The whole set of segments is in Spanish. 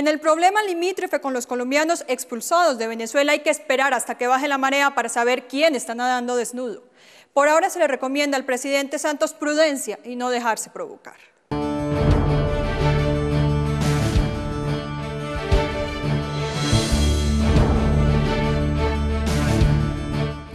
En el problema limítrofe con los colombianos expulsados de Venezuela hay que esperar hasta que baje la marea para saber quién está nadando desnudo. Por ahora se le recomienda al presidente Santos prudencia y no dejarse provocar.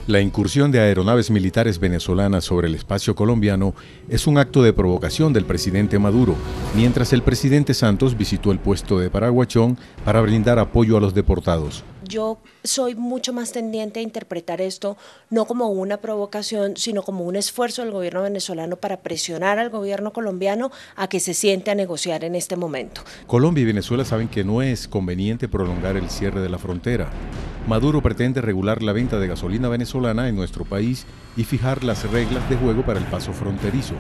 La incursión de aeronaves militares venezolanas sobre el espacio colombiano es un acto de provocación del presidente Maduro, mientras el presidente Santos visitó el puesto de Paraguachón para brindar apoyo a los deportados. Yo soy mucho más tendiente a interpretar esto no como una provocación, sino como un esfuerzo del gobierno venezolano para presionar al gobierno colombiano a que se siente a negociar en este momento. Colombia y Venezuela saben que no es conveniente prolongar el cierre de la frontera. Maduro pretende regular la venta de gasolina venezolana en nuestro país y fijar las reglas de juego para el paso fronterizo,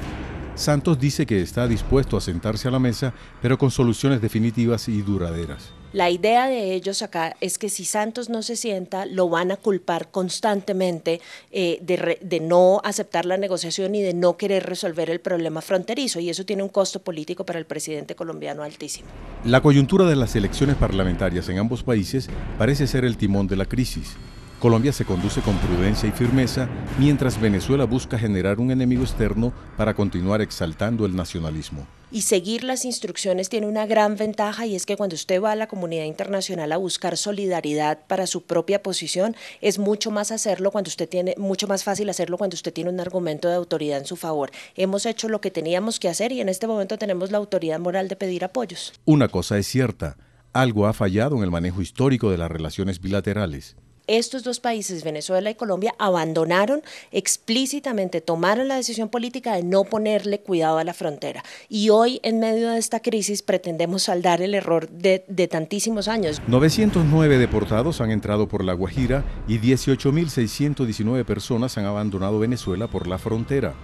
Santos dice que está dispuesto a sentarse a la mesa, pero con soluciones definitivas y duraderas. La idea de ellos acá es que si Santos no se sienta, lo van a culpar constantemente eh, de, no aceptar la negociación y de no querer resolver el problema fronterizo, y eso tiene un costo político para el presidente colombiano altísimo. La coyuntura de las elecciones parlamentarias en ambos países parece ser el timón de la crisis. Colombia se conduce con prudencia y firmeza, mientras Venezuela busca generar un enemigo externo para continuar exaltando el nacionalismo. Y seguir las instrucciones tiene una gran ventaja y es que cuando usted va a la comunidad internacional a buscar solidaridad para su propia posición, es mucho más hacerlo cuando usted tiene mucho más fácil hacerlo cuando usted tiene un argumento de autoridad en su favor. Hemos hecho lo que teníamos que hacer y en este momento tenemos la autoridad moral de pedir apoyos. Una cosa es cierta, algo ha fallado en el manejo histórico de las relaciones bilaterales estos dos países, Venezuela y Colombia, abandonaron explícitamente, tomaron la decisión política de no ponerle cuidado a la frontera. Y hoy, en medio de esta crisis, pretendemos saldar el error de, tantísimos años. 909 deportados han entrado por La Guajira y 18.619 personas han abandonado Venezuela por la frontera,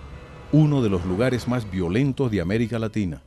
uno de los lugares más violentos de América Latina.